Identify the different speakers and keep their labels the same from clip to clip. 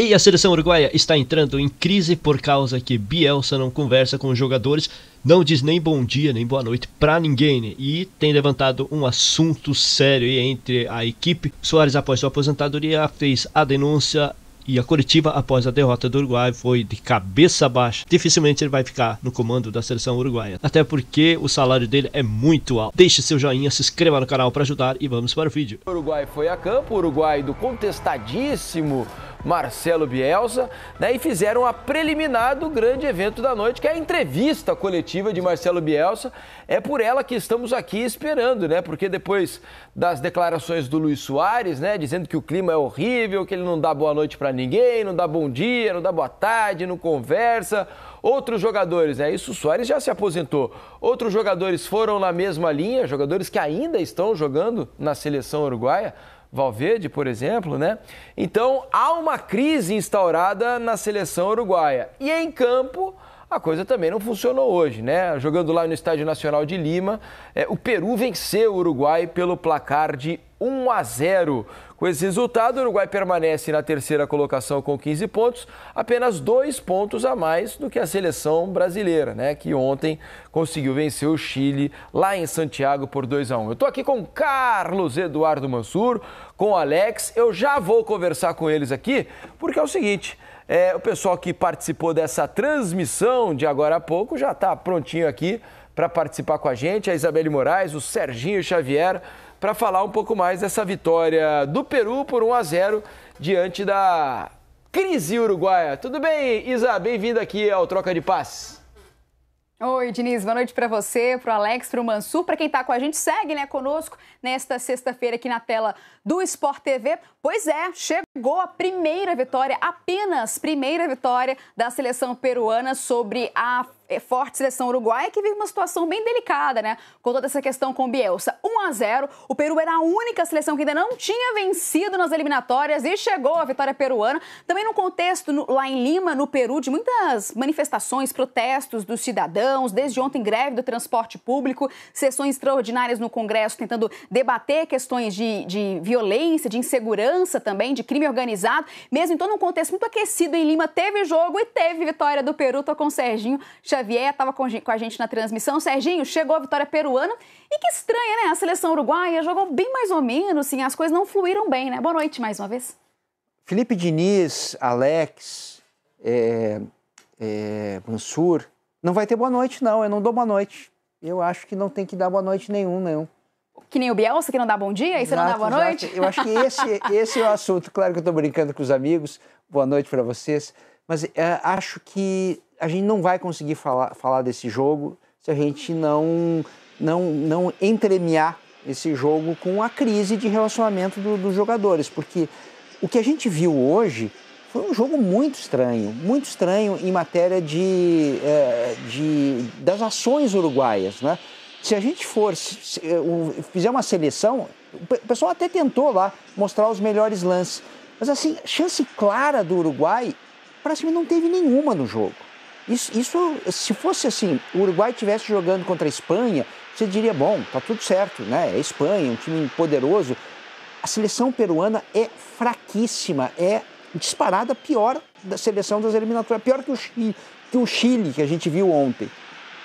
Speaker 1: E a seleção uruguaia está entrando em crise por causa que Bielsa não conversa com os jogadores, não diz nem bom dia, nem boa noite para ninguém né? e tem levantado um assunto sério entre a equipe. Soares, após sua aposentadoria, fez a denúncia e a coletiva após a derrota do Uruguai foi de cabeça baixa. Dificilmente ele vai ficar no comando da seleção uruguaia, até porque o salário dele é muito alto. Deixe seu joinha, se inscreva no canal para ajudar e vamos para o vídeo. O Uruguai foi a campo, o Uruguai do contestadíssimo Marcelo Bielsa, né, e fizeram a preliminar do grande evento da noite, que é a entrevista coletiva de Marcelo Bielsa. É por ela que estamos aqui esperando, né? Porque depois das declarações do Luiz Soares, né, dizendo que o clima é horrível, que ele não dá boa noite para ninguém, não dá bom dia, não dá boa tarde, não conversa. Outros jogadores, né? Isso o Soares já se aposentou. Outros jogadores foram na mesma linha, jogadores que ainda estão jogando na seleção uruguaia. Valverde, por exemplo, né? Então há uma crise instaurada na seleção uruguaia. E em campo, a coisa também não funcionou hoje, né? Jogando lá no Estádio Nacional de Lima, é, o Peru venceu o Uruguai pelo placar de 1 a 0. Com esse resultado, o Uruguai permanece na terceira colocação com 15 pontos, apenas dois pontos a mais do que a seleção brasileira, né? Que ontem conseguiu vencer o Chile lá em Santiago por 2 a 1. Eu estou aqui com Carlos Eduardo Mansur, com Alex. Eu já vou conversar com eles aqui, porque é o seguinte. É, o pessoal que participou dessa transmissão de agora a pouco já está prontinho aqui para participar com a gente. A Isabelle Moraes, o Serginho Xavier, para falar um pouco mais dessa vitória do Peru por 1 a 0 diante da crise Uruguaia. Tudo bem, Isa? Bem-vinda aqui ao Troca de Paz.
Speaker 2: Oi, Diniz, boa noite para você, para o Alex, para o Mansur, para quem está com a gente, segue né, conosco nesta sexta-feira aqui na tela do Sport TV. Pois é, chegou a primeira vitória, apenas primeira vitória da seleção peruana sobre a é, forte seleção uruguaia que vive uma situação bem delicada, né? Com toda essa questão com Bielsa. 1 a 0. O Peru era a única seleção que ainda não tinha vencido nas eliminatórias e chegou a vitória peruana. Também num contexto no, lá em Lima, no Peru, de muitas manifestações, protestos dos cidadãos, desde ontem greve do transporte público, sessões extraordinárias no Congresso tentando debater questões de, de violência, de insegurança também, de crime organizado. Mesmo então num contexto muito aquecido em Lima, teve jogo e teve vitória do Peru. Tô com o Serginho. Chegou Xavier estava com a gente na transmissão. Serginho, chegou a vitória peruana. E que estranha, né? A seleção uruguaia jogou bem mais ou menos, assim, as coisas não fluíram bem, né? Boa noite mais uma vez.
Speaker 3: Felipe Diniz, Alex, é, é, Mansur, não vai ter boa noite, não. Eu não dou boa noite. Eu acho que não tem que dar boa noite nenhum, não. Que nem o Bielsa, que não dá bom dia e exato, você não dá boa exato. noite? Eu acho que esse, esse é o assunto. Claro que eu estou brincando com os amigos. Boa noite para vocês. Mas é, acho que a gente não vai conseguir falar, falar desse jogo se a gente não, não, não entremear esse jogo com a crise de relacionamento do, dos jogadores, porque o que a gente viu hoje foi um jogo muito estranho, muito estranho em matéria de, é, de das ações uruguaias, né? Se a gente for se, é, fizer uma seleção, o pessoal até tentou lá mostrar os melhores lances, mas assim chance clara do Uruguai, para cima não teve nenhuma no jogo. Isso, isso, se fosse assim, o Uruguai tivesse jogando contra a Espanha, você diria, bom, tá tudo certo, né? É Espanha, um time poderoso. A seleção peruana é fraquíssima, é disparada pior da seleção das eliminatórias, pior que o, Chile, que o Chile que a gente viu ontem.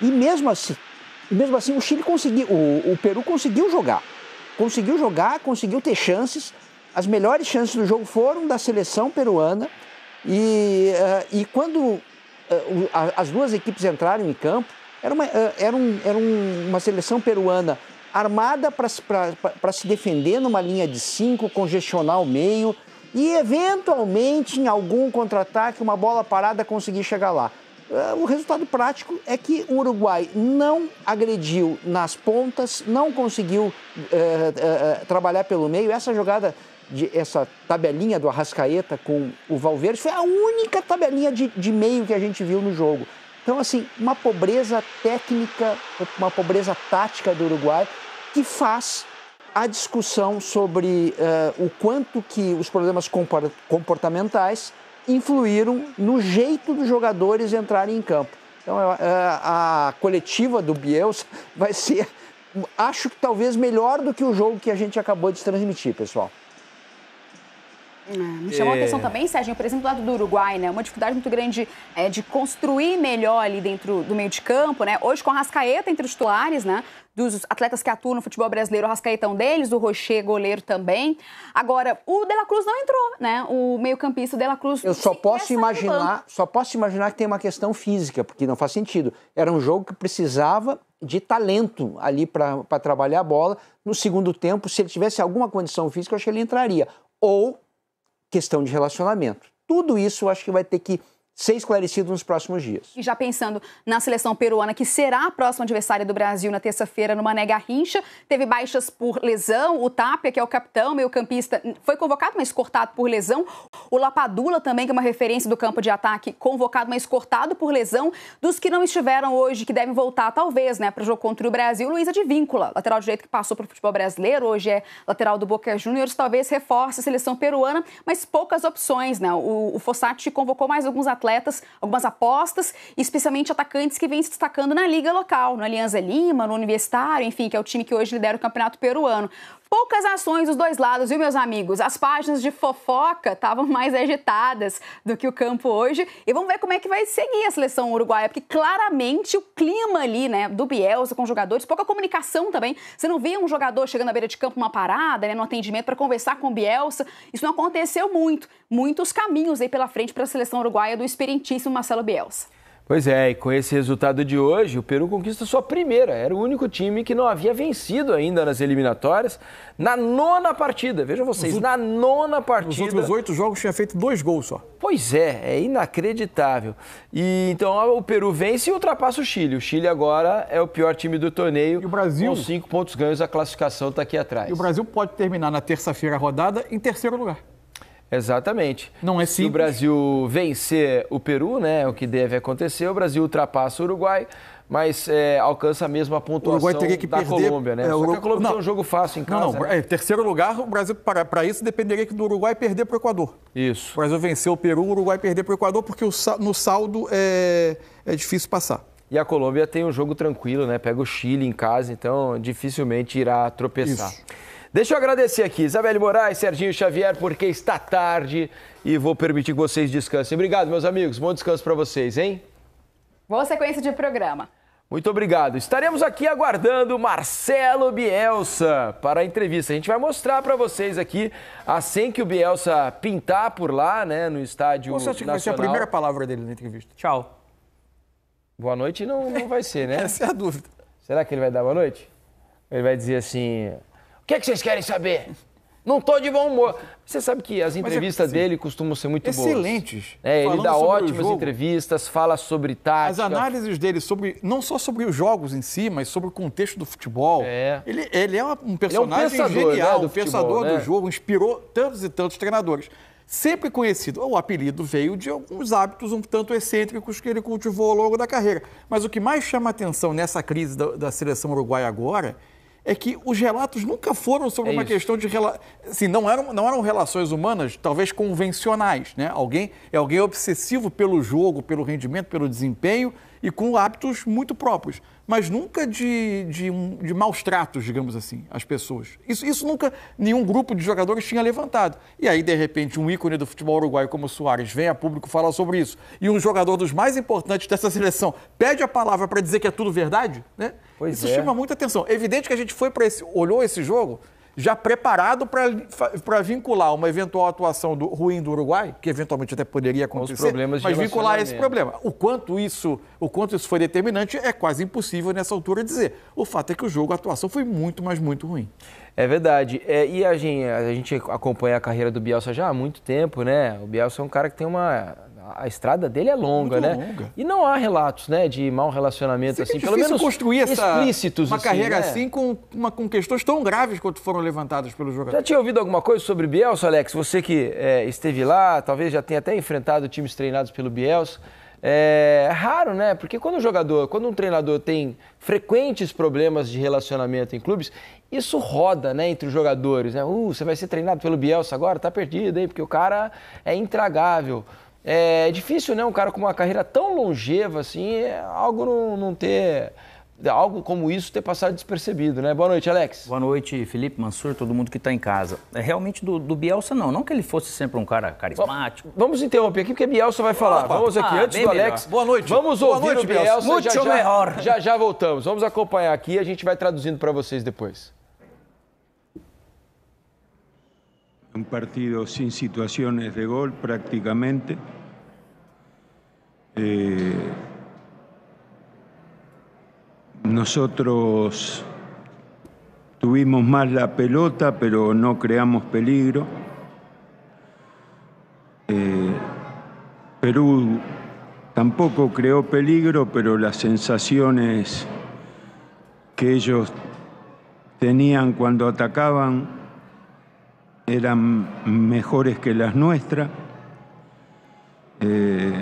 Speaker 3: E mesmo assim, mesmo assim o Chile conseguiu, o, o Peru conseguiu jogar. Conseguiu jogar, conseguiu ter chances. As melhores chances do jogo foram da seleção peruana. E, uh, e quando as duas equipes entraram em campo, era uma, eh, era um, era uma seleção peruana armada para se defender numa linha de cinco, congestionar o meio e, eventualmente, em algum contra-ataque, uma bola parada conseguir chegar lá. Eh, o resultado prático é que o Uruguai não agrediu nas pontas, não conseguiu eh, trabalhar pelo meio. Essa jogada de essa tabelinha do Arrascaeta com o Valverde foi a única tabelinha de, de meio que a gente viu no jogo. Então, assim, uma pobreza técnica, uma pobreza tática do Uruguai que faz a discussão sobre uh, o quanto que os problemas comportamentais influíram no jeito dos jogadores entrarem em campo. Então, uh, a coletiva do Bielsa vai ser, acho que talvez melhor do que o jogo que a gente acabou de transmitir, pessoal. Me chamou é... a atenção é.
Speaker 2: também, Sérgio, por exemplo, do lado do Uruguai, né? Uma dificuldade muito grande é, de construir melhor ali dentro do meio de campo, né? Hoje com a Rascaeta entre os titulares, né? Dos atletas que atuam no futebol brasileiro, o Rascaeta é um deles, o Rocher, goleiro também. Agora, o De La Cruz não entrou, né? O meio-campista De La Cruz. Eu só posso imaginar,
Speaker 3: só posso imaginar que tem uma questão física, porque não faz sentido. Era um jogo que precisava de talento ali para trabalhar a bola. No segundo tempo, se ele tivesse alguma condição física, eu acho que ele entraria. Ou questão de relacionamento. Tudo isso eu acho que vai ter que ser esclarecido nos próximos dias.
Speaker 2: E já pensando na seleção peruana, que será a próxima adversária do Brasil na terça-feira no Mané Garrincha, teve baixas por lesão, o Tapia, que é o capitão, meio-campista, foi convocado, mas cortado por lesão, o Lapadula também, que é uma referência do campo de ataque, convocado, mas cortado por lesão, dos que não estiveram hoje, que devem voltar talvez, né, para o jogo contra o Brasil, Luísa de Víncula, lateral direito que passou para o futebol brasileiro, hoje é lateral do Boca Juniors, talvez reforce a seleção peruana, mas poucas opções, né, o, o Fossati convocou mais alguns atletas atletas, algumas apostas, especialmente atacantes que vêm se destacando na liga local, no Alianza Lima, no Universitário, enfim, que é o time que hoje lidera o campeonato peruano poucas ações dos dois lados, viu, meus amigos? As páginas de fofoca estavam mais agitadas do que o campo hoje. E vamos ver como é que vai seguir a seleção uruguaia, porque claramente o clima ali, né, do Bielsa com os jogadores, pouca comunicação também. Você não via um jogador chegando à beira de campo, uma parada, né, no atendimento para conversar com o Bielsa. Isso não aconteceu muito. Muitos caminhos aí pela frente para a seleção uruguaia do experientíssimo Marcelo Bielsa.
Speaker 1: Pois é, e com esse resultado de hoje, o Peru conquista sua primeira. Era o único time que não havia vencido ainda nas eliminatórias na nona partida. Vejam vocês, na nona partida. Nos outros oito jogos tinha feito dois gols só. Pois é, é inacreditável. E então o Peru vence e ultrapassa o Chile. O Chile agora é o pior time do torneio. E o Brasil. Com cinco pontos ganhos, a classificação está aqui atrás. E o Brasil pode terminar na terça-feira rodada em terceiro lugar. Exatamente. Não é simples. Se o Brasil vencer o Peru, né, o que deve acontecer, o Brasil ultrapassa o Uruguai, mas é, alcança a mesma pontuação da perder, Colômbia, né? É, Só que a Colômbia não, é um jogo fácil em casa. Não, não. É,
Speaker 4: né? É, terceiro lugar, o Brasil, para isso, dependeria que do Uruguai perder para o Equador. Isso. O Brasil vencer o Peru, o Uruguai perder para o Equador, porque o, no saldo é, é difícil passar.
Speaker 1: E a Colômbia tem um jogo tranquilo, né? Pega o Chile em casa, então dificilmente irá tropeçar. Isso. Deixa eu agradecer aqui, Isabelle Moraes, Serginho Xavier, porque está tarde e vou permitir que vocês descansem. Obrigado, meus amigos. Bom descanso para vocês, hein?
Speaker 2: Boa sequência de programa.
Speaker 1: Muito obrigado. Estaremos aqui aguardando Marcelo Bielsa para a entrevista. A gente vai mostrar para vocês aqui, assim que o Bielsa pintar por lá, né, no estádio Você acha que vai ser a primeira palavra dele na entrevista? Tchau. Boa noite não, não vai ser, né? Essa é a dúvida. Será que ele vai dar boa noite? Ele vai dizer assim, o que, é que vocês querem saber? Não tô de bom humor. Você sabe que as é entrevistas é, dele costumam ser muito excelentes. boas. Excelentes. É, ele dá ótimas entrevistas, fala sobre tática. As análises dele sobre não
Speaker 4: só sobre os jogos em si, mas sobre o contexto do futebol. É. Ele, ele é, é um personagem é um pensador, genial, né, do futebol, né? do jogo, inspirou tantos e tantos treinadores. Sempre conhecido, o apelido veio de alguns hábitos um tanto excêntricos que ele cultivou ao longo da carreira. Mas o que mais chama atenção nessa crise da, da seleção uruguaia agora é que os relatos nunca foram sobre é uma isso. questão de assim, não eram não eram relações humanas talvez convencionais né alguém é alguém obsessivo pelo jogo pelo rendimento pelo desempenho e com hábitos muito próprios, mas nunca de, de, de maus tratos, digamos assim, às pessoas. Isso, isso nunca nenhum grupo de jogadores tinha levantado. E aí, de repente, um ícone do futebol uruguaio como o Soares vem a público falar sobre isso, e um jogador dos mais importantes dessa seleção pede a palavra para dizer que é tudo verdade, né? Pois isso é. chama muita atenção. É evidente que a gente foi para esse, olhou esse jogo já preparado para vincular uma eventual atuação do, ruim do Uruguai, que eventualmente até poderia acontecer, mas vincular esse problema. O quanto isso, o quanto isso foi determinante é quase
Speaker 1: impossível nessa altura dizer. O fato é que o jogo, a atuação foi muito, mas muito ruim. É verdade. É, e a gente, a gente acompanha a carreira do Bielsa já há muito tempo, né? O Bielsa é um cara que tem uma a estrada dele é longa, Muito né? Longa. E não há relatos, né, de mau relacionamento assim, é pelo menos construir essa explícitos uma assim, carreira né? assim
Speaker 4: com uma com questões tão graves quanto foram levantadas pelos jogadores. Já
Speaker 1: tinha ouvido alguma coisa sobre Bielsa, Alex? Você que é, esteve lá, talvez já tenha até enfrentado times treinados pelo Bielsa. É, é raro, né? Porque quando um jogador, quando um treinador tem frequentes problemas de relacionamento em clubes, isso roda, né, entre os jogadores, né? Uh, você vai ser treinado pelo Bielsa agora, tá perdido, hein? Porque o cara é intragável. É difícil, né? Um cara com uma carreira tão longeva assim, é algo não, não ter
Speaker 5: algo como isso ter passado despercebido, né? Boa noite, Alex. Boa noite, Felipe Mansur, todo mundo que está em casa. É realmente do, do, Bielsa, não. Não que ele fosse sempre um cara carismático. vamos interromper aqui, porque Bielsa vai falar. Opa. Vamos aqui, ah, antes do melhor. Alex. Boa noite. Vamos Boa ouvir noite, o Bielsa. Muito já, já, Já,
Speaker 1: já voltamos. Vamos acompanhar aqui e a gente vai traduzindo para vocês depois.
Speaker 6: Un partido sin situaciones de gol prácticamente. Eh, nosotros tuvimos más la pelota, pero no creamos peligro. Eh, Perú tampoco creó peligro, pero las sensaciones que ellos tenían cuando atacaban eran mejores que las nuestras. Eh,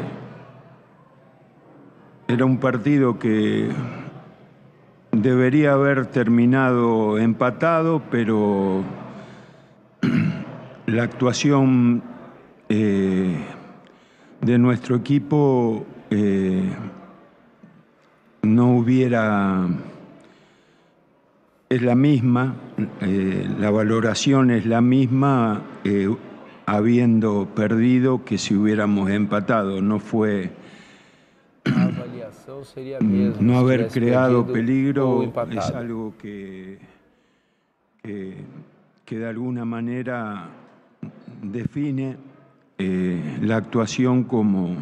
Speaker 6: era un partido que debería haber terminado empatado, pero la actuación eh, de nuestro equipo eh, no hubiera es la misma, eh, la valoración es la misma eh, habiendo perdido que si hubiéramos empatado. No fue mm, no haber creado peligro es algo que, que, de alguna manera define eh, la actuación como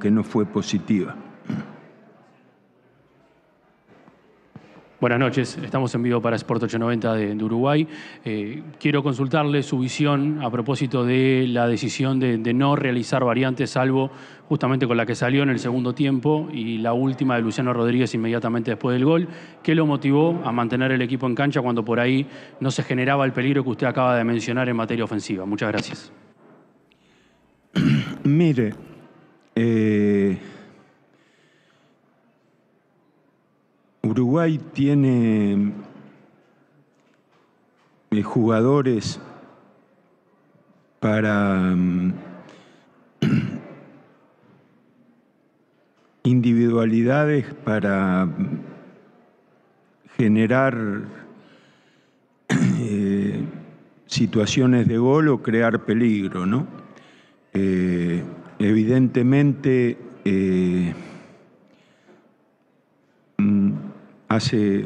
Speaker 6: que no fue positiva. Buenas noches, estamos en vivo para Sport 890 de, Uruguay. Eh, quiero consultarle su visión a propósito de la decisión de, no realizar variantes, salvo justamente con la que salió en el segundo tiempo y la última de Luciano Rodríguez inmediatamente después del gol. ¿Qué lo motivó a mantener el equipo en cancha cuando por ahí no se generaba
Speaker 5: el peligro que usted acaba de mencionar en materia ofensiva? Muchas gracias.
Speaker 6: Mire, eh Uruguay tiene eh, jugadores para mm, individualidades para mm, generar eh, situaciones de gol o crear peligro, ¿no? Eh, evidentemente hace,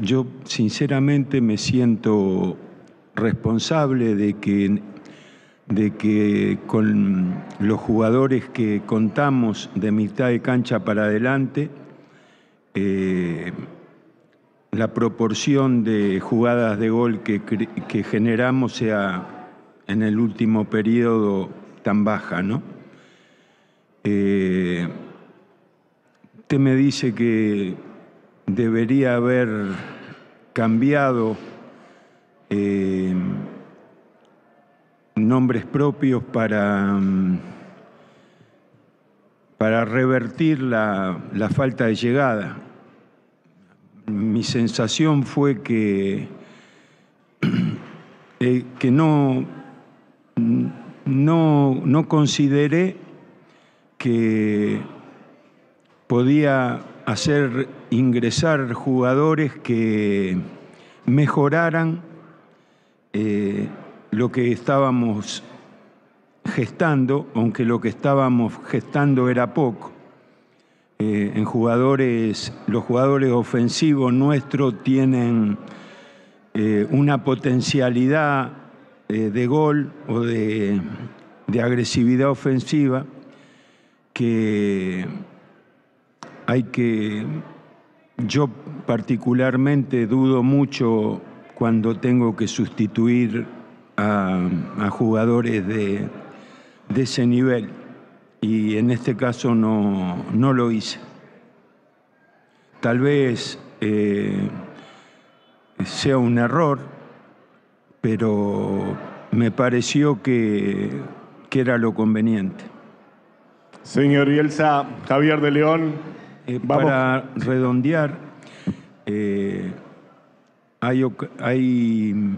Speaker 6: yo sinceramente me siento responsable de que, de que con los jugadores que contamos de mitad de cancha para adelante, eh, la proporción de jugadas de gol que, generamos sea en el último periodo tan baja, ¿no? Eh, Usted me dice que debería haber cambiado eh, nombres propios para, mm, para revertir la, falta de llegada. Mi sensación fue que, eh, que no, mm, no, no consideré que podía hacer ingresar jugadores que mejoraran eh, lo que estábamos gestando, aunque lo que estábamos gestando era poco. Eh, en jugadores, los jugadores ofensivos nuestros tienen eh, una potencialidad de gol o de agresividad ofensiva que hay que, yo particularmente dudo mucho cuando tengo que sustituir a, jugadores de, ese nivel y en este caso no, lo hice. Tal vez eh, sea un error, pero me pareció que, que era lo conveniente. Señor Bielsa, Javier de León, eh, para redondear, eh, hay, mm,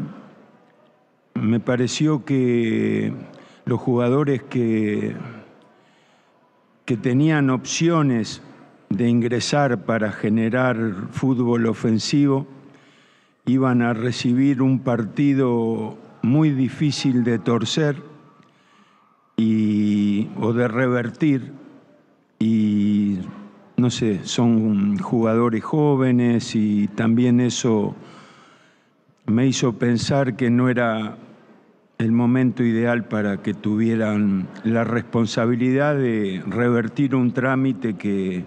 Speaker 6: me pareció que los jugadores que, que tenían opciones de ingresar para generar fútbol ofensivo iban a recibir un partido muy difícil de torcer y, o de revertir y no sé, son jugadores jóvenes y también eso me hizo pensar que no era el momento ideal para que tuvieran la responsabilidad de revertir un trámite que,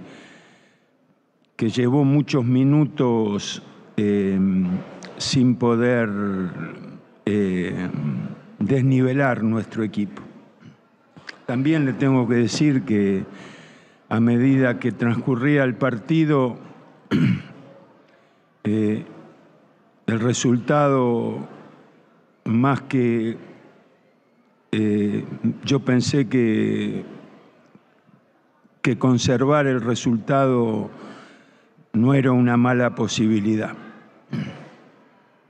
Speaker 6: que llevó muchos minutos eh, sin poder eh, desnivelar nuestro equipo. También le tengo que decir que a medida que transcurría el partido, eh, el resultado más que eh, yo pensé que, que conservar el resultado no era una mala posibilidad.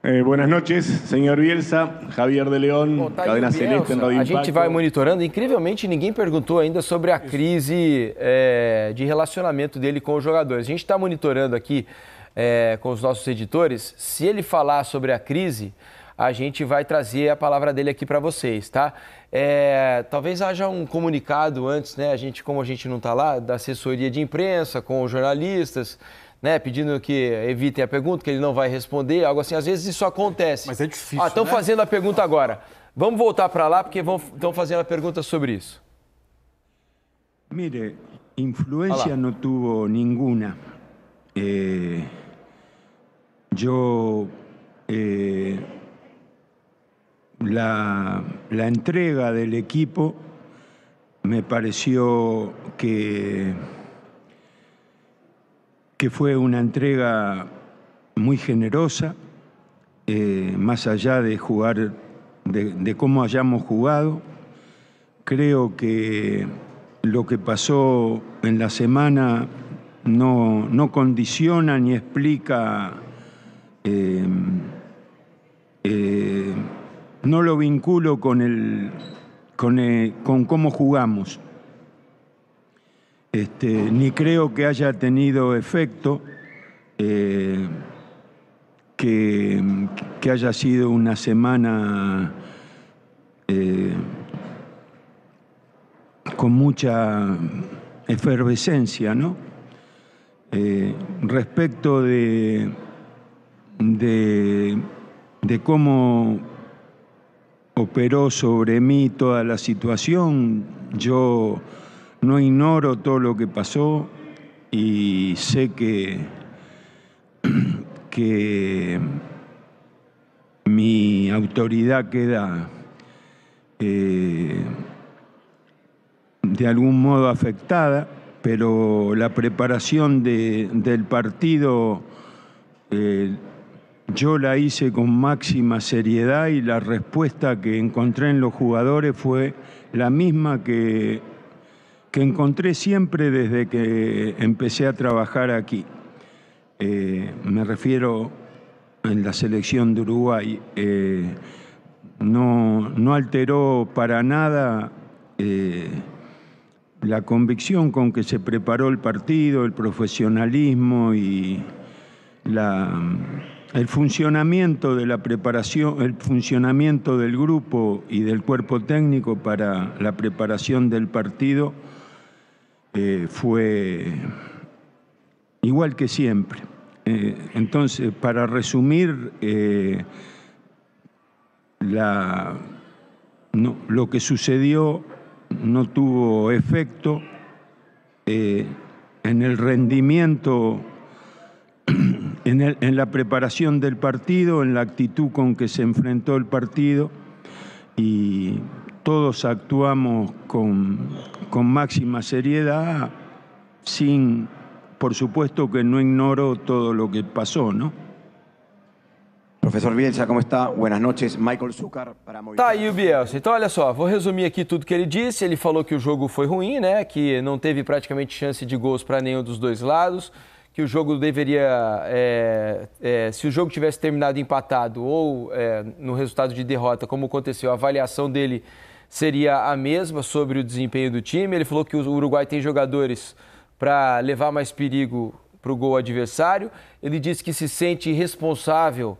Speaker 6: Eh, buenas noches, senhor Bielsa, Javier de León, tá Cadena Bielsa. Celeste em Radio A gente vai
Speaker 1: monitorando. Incrivelmente, ninguém perguntou ainda sobre a crise é, de relacionamento dele com os jogadores. A gente está monitorando aqui é, com os nossos editores. Se ele falar sobre a crise, a gente vai trazer a palavra dele aqui para vocês, tá? É, talvez haja um comunicado antes, né? A gente, como a gente não está lá, da assessoria de imprensa com os jornalistas. Né, pedindo que evitem a pergunta, que ele não vai responder, algo assim. Às vezes isso acontece. Mas é difícil. Estão ah, né? fazendo a pergunta agora. Vamos voltar para lá, porque estão fazendo a pergunta sobre
Speaker 6: isso. Mire, influência não tuvo nenhuma. Eu eh, eh la, entrega del equipo me pareció que, que fue una entrega muy generosa, eh, más allá de jugar, de, cómo hayamos jugado. Creo que lo que pasó en la semana no, condiciona ni explica eh, eh, no lo vinculo con, el, con, eh, cómo jugamos. Este, ni creo que haya tenido efecto eh, que, haya sido una semana eh, con mucha efervescencia, ¿no? respecto de, de cómo operó sobre mí toda la situación. Yo no ignoro todo lo que pasó y sé que, mi autoridad queda eh, de algún modo afectada, pero la preparación del partido... Eh, yo la hice con máxima seriedad y la respuesta que encontré en los jugadores fue la misma que, que encontré siempre desde que empecé a trabajar aquí. Eh, me refiero en la selección de Uruguay. Eh, no, alteró para nada eh, la convicción con que se preparó el partido, el profesionalismo y la el funcionamiento de la preparación, el funcionamiento del grupo y del cuerpo técnico para la preparación del partido eh, fue igual que siempre. Eh, entonces, para resumir eh, lo que sucedió no tuvo efecto en el rendimiento en, la preparación del partido, en la actitud con que se enfrentó el partido y todos actuamos con, con máxima seriedad, sin, por supuesto que no ignoro todo lo que pasó, ¿no? Profesor Bielsa, cómo está? Buenas noches. Michael Zucker para Moisés.
Speaker 1: Tá aí o Bielsa. Então, olha só, vou resumir aqui tudo que él disse. Ele falou que o jogo fue ruim, né? Que não teve prácticamente chance de gols para nenhum dos dois lados. que o jogo deveria. É, é, se o jogo tivesse terminado empatado ou é, no resultado de derrota, como aconteceu, a avaliação dele seria a mesma sobre o desempenho do time. Ele falou que o Uruguai tem jogadores para levar mais perigo para o gol adversário. Ele disse que se sente responsável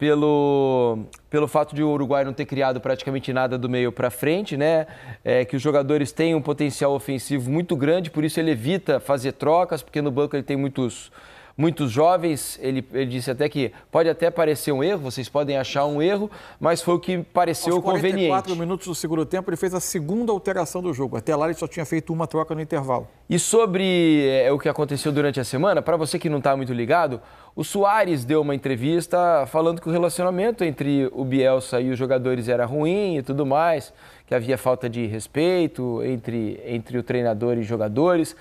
Speaker 1: pelo, pelo fato de o Uruguai não ter criado praticamente nada do meio para frente, né? É, que os jogadores têm um potencial ofensivo muito grande, por isso ele evita fazer trocas, porque no banco ele tem muitos muitos jovens. Ele, ele disse até que pode até parecer um erro, vocês podem achar um erro, mas foi o que pareceu Aos conveniente. quatro
Speaker 4: minutos do segundo tempo, ele fez a segunda alteração do jogo. Até lá ele só tinha feito uma troca no intervalo.
Speaker 1: E sobre é, o que aconteceu durante a semana, para você que não está muito ligado, o Soares deu uma entrevista falando que o relacionamento entre o Bielsa e os jogadores era ruim e tudo mais, que havia falta de respeito entre, entre o treinador e jogadores.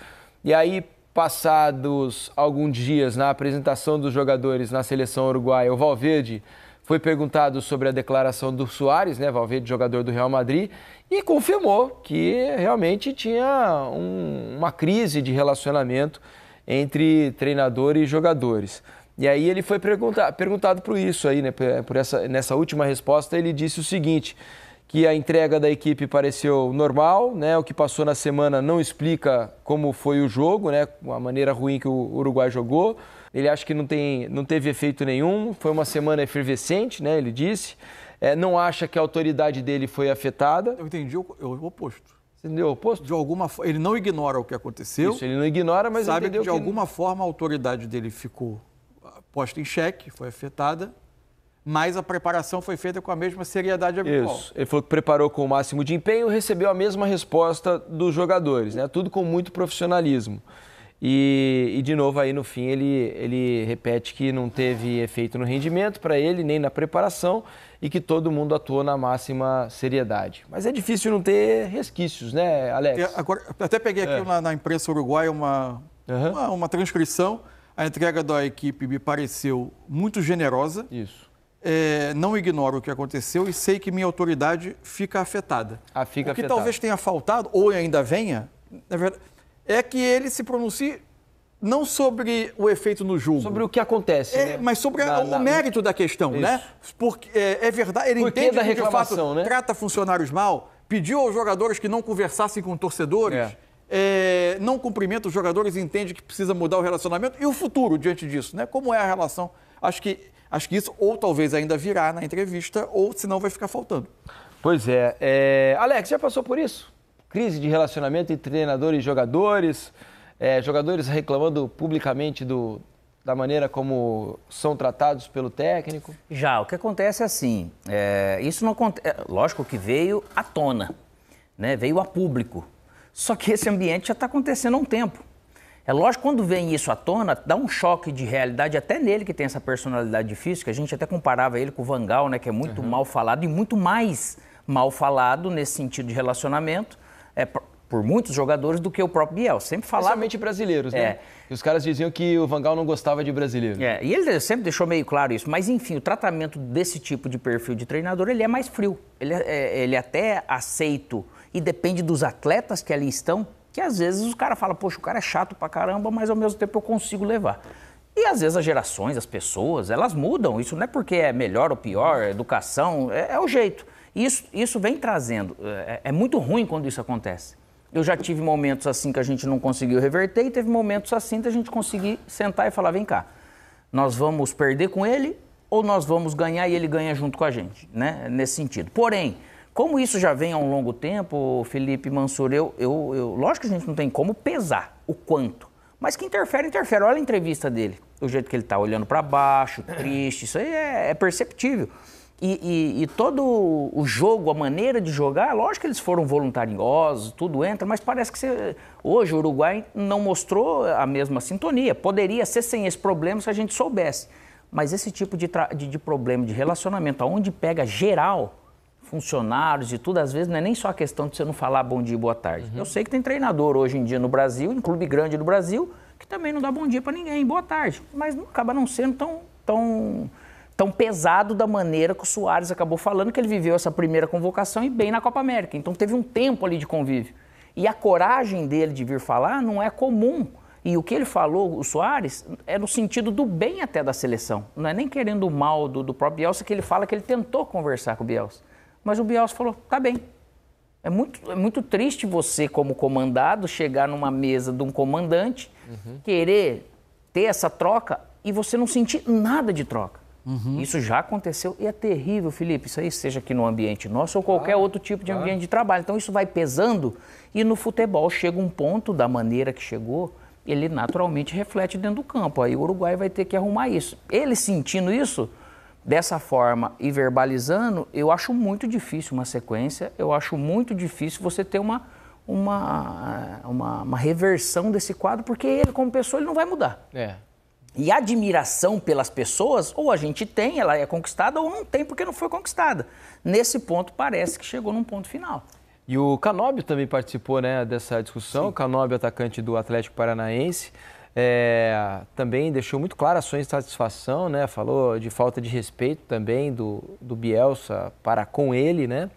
Speaker 1: E aí passados alguns dias, na apresentação dos jogadores na seleção uruguaia, o Valverde foi perguntado sobre a declaração do Soares, né, Valverde, jogador do Real Madrid, e confirmou que realmente tinha um, uma crise de relacionamento entre treinador e jogadores. E aí ele foi perguntar, perguntado por isso aí, né, por essa, nessa última resposta ele disse o seguinte: que a entrega da equipe pareceu normal, né? O que passou na semana não explica como foi o jogo, né? A maneira ruim que o Uruguai jogou. Ele acha que não, tem, não teve efeito nenhum. Foi uma semana efervescente, né? Ele disse. É, não acha que a autoridade dele foi afetada. Eu entendi o, eu, o oposto. entendeu o oposto? De alguma ele não ignora o que aconteceu. Isso, ele não ignora, mas sabe que de que... alguma
Speaker 4: forma a autoridade dele ficou ah, posta em xeque, foi afetada mas a preparação foi feita com a mesma
Speaker 1: seriedade habitual. Isso. Ele falou que preparou com o máximo de empenho recebeu a mesma resposta dos jogadores, né? Tudo com muito profissionalismo. E, e de novo aí no fim ele, ele repete que não teve efeito no rendimento para ele nem na preparação e que todo mundo atuou na máxima seriedade. Mas é difícil não ter resquícios,
Speaker 4: né, Alex? Agora, até peguei aqui é. na, na, imprensa uruguaia uma, uhum. uma, uma transcrição. A entrega da equipe me pareceu muito generosa. Isso é, não ignoro o que aconteceu e sei que minha autoridade fica afetada. Ah, fica o que talvez tenha faltado, ou ainda venha, verdade, é que ele se pronuncie não sobre o efeito no julgo. Sobre o que acontece, é, né? Mas sobre na, a, na, o mérito da questão, né? isso. né? Porque é, é verdade, ele Porque entende que, de fato, né? trata funcionários mal, pediu aos jogadores que não conversassem com torcedores... É é, não cumprimenta os jogadores, entende que precisa mudar o relacionamento e o futuro diante disso, né? Como é a relação? Acho que, acho que isso ou talvez ainda virá na
Speaker 1: entrevista ou senão vai ficar faltando. Pois é. é... Alex, já passou por isso? Crise de relacionamento entre treinadores e jogadores, é, jogadores reclamando publicamente
Speaker 5: do, da maneira como são tratados pelo técnico? Já, o que acontece é assim, é, isso não acontece, é, lógico que veio à tona, né? veio a público, só que esse ambiente já está acontecendo há um tempo. É lógico, quando vem isso à tona, dá um choque de realidade até nele que tem essa personalidade difícil, que a gente até comparava ele com o Vangal, né, que é muito uhum. mal falado e muito mais mal falado nesse sentido de relacionamento. É, por muitos jogadores do que o próprio Biel. Sempre falava. Principalmente brasileiros, né? É. E os caras diziam que o Vangal não gostava de brasileiro. É, e ele sempre deixou meio claro isso. Mas, enfim, o tratamento desse tipo de perfil de treinador, ele é mais frio. Ele é, é ele é até aceito e depende dos atletas que ali estão, que às vezes o cara fala, poxa, o cara é chato pra caramba, mas ao mesmo tempo eu consigo levar. E às vezes as gerações, as pessoas, elas mudam. Isso não é porque é melhor ou pior, é educação, é, é, o jeito. Isso, isso vem trazendo. É, é, é muito ruim quando isso acontece. Eu já tive momentos assim que a gente não conseguiu reverter e teve momentos assim que a gente conseguir sentar e falar: vem cá, nós vamos perder com ele ou nós vamos ganhar e ele ganha junto com a gente, né? Nesse sentido. Porém, como isso já vem há um longo tempo, Felipe Mansur, eu, eu, eu, lógico que a gente não tem como pesar o quanto, mas que interfere, interfere. Olha a entrevista dele, o jeito que ele está olhando para baixo, é. triste, isso aí é, é perceptível. E, e, e, todo o jogo, a maneira de jogar, lógico que eles foram voluntariosos, tudo entra, mas parece que você, hoje o Uruguai não mostrou a mesma sintonia. Poderia ser sem esse problema se a gente soubesse. Mas esse tipo de, de, de problema de relacionamento, aonde pega geral, funcionários e tudo, às vezes não é nem só a questão de você não falar bom dia e boa tarde. Uhum. Eu sei que tem treinador hoje em dia no Brasil, em clube grande do Brasil, que também não dá bom dia para ninguém, boa tarde, mas não, acaba não sendo tão, tão, tão pesado da maneira que o Soares acabou falando, que ele viveu essa primeira convocação e bem na Copa América. Então teve um tempo ali de convívio. E a coragem dele de vir falar não é comum. E o que ele falou, o Soares, é no sentido do bem até da seleção. Não é nem querendo o mal do, do próprio Bielsa que ele fala que ele tentou conversar com o Bielsa. Mas o Bielsa falou: tá bem. É muito, é muito triste você, como comandado, chegar numa mesa de um comandante, uhum. querer ter essa troca e você não sentir nada de troca. Uhum. Isso já aconteceu e é terrível, Felipe. Isso aí, seja aqui no ambiente nosso ou qualquer outro tipo de ambiente de trabalho. Então, isso vai pesando e no futebol chega um ponto, da maneira que chegou, ele naturalmente reflete dentro do campo. Aí o Uruguai vai ter que arrumar isso. Ele sentindo isso, dessa forma e verbalizando, eu acho muito difícil uma sequência, eu acho muito difícil você ter uma, uma, uma, uma reversão desse quadro, porque ele, como pessoa, ele não vai mudar. É. E admiração pelas pessoas, ou a gente tem, ela é conquistada, ou não tem porque não foi conquistada. Nesse ponto, parece que chegou num ponto final. E o Canóbio também participou
Speaker 1: né, dessa discussão, Sim. o Canóbio, atacante do Atlético Paranaense. É, também deixou muito claro a sua insatisfação, né? falou de falta de respeito também do, do Bielsa para com ele, né?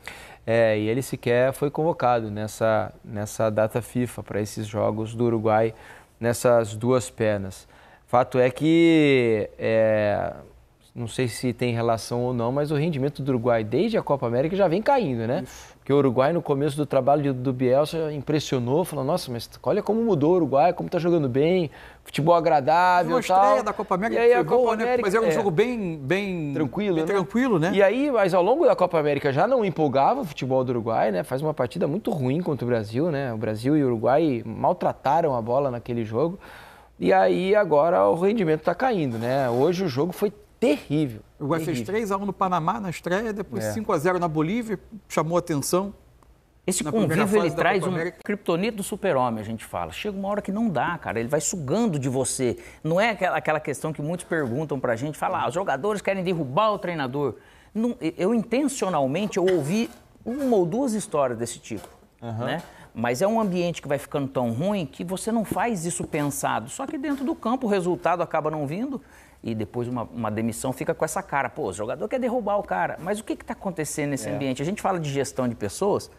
Speaker 1: É, e ele sequer foi convocado nessa, nessa data FIFA para esses jogos do Uruguai nessas duas pernas. Fato é que é, não sei se tem relação ou não, mas o rendimento do Uruguai desde a Copa América já vem caindo, né? Isso. Porque o Uruguai, no começo do trabalho do Bielsa, impressionou, falou, nossa, mas olha como mudou o Uruguai, como tá jogando bem, futebol agradável. Uma estreia da Copa América e aí, a Copa boa, América, né? Mas é um é, jogo bem, bem tranquilo, bem né? tranquilo, né? E aí, mas ao longo da Copa América já não empolgava o futebol do Uruguai, né? Faz uma partida muito ruim contra o Brasil, né? O Brasil e o Uruguai maltrataram a bola naquele jogo. E aí agora o rendimento está caindo, né? Hoje o jogo foi terrível. O Ué fez
Speaker 4: 3x1 no Panamá na estreia, depois é. 5x0 na Bolívia, chamou atenção.
Speaker 5: Esse convívio ele traz um criptonito do super-homem, a gente fala. Chega uma hora que não dá, cara. Ele vai sugando de você. Não é aquela, aquela questão que muitos perguntam pra gente, falar, ah, os jogadores querem derrubar o treinador. Não, eu intencionalmente eu ouvi uma ou duas histórias desse tipo, uhum. né? Mas é um ambiente que vai ficando tão ruim que você não faz isso pensado. Só que dentro do campo o resultado acaba não vindo e depois uma, uma, demissão, fica com essa cara. Pô, o jogador quer derrubar o cara. Mas o que está acontecendo nesse é. ambiente? A gente fala de gestão de pessoas.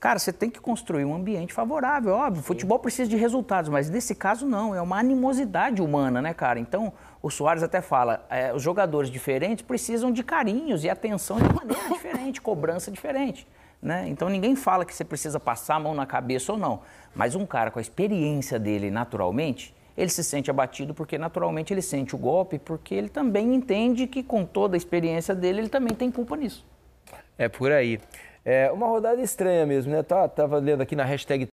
Speaker 5: Cara, você tem que construir um ambiente favorável, óbvio. Sim. Futebol precisa de resultados, mas nesse caso não. É uma animosidade humana, né, cara? Então, o Soares até fala, é, os jogadores diferentes precisam de carinhos e atenção de maneira diferente, cobrança diferente. Né? Então ninguém fala que você precisa passar a mão na cabeça ou não. Mas um cara com a experiência dele naturalmente, ele se sente abatido porque naturalmente ele sente o golpe, porque ele também entende que com toda a experiência dele, ele também tem culpa nisso.
Speaker 1: É por aí. É uma rodada estranha mesmo, né? Tá, tava lendo aqui na hashtag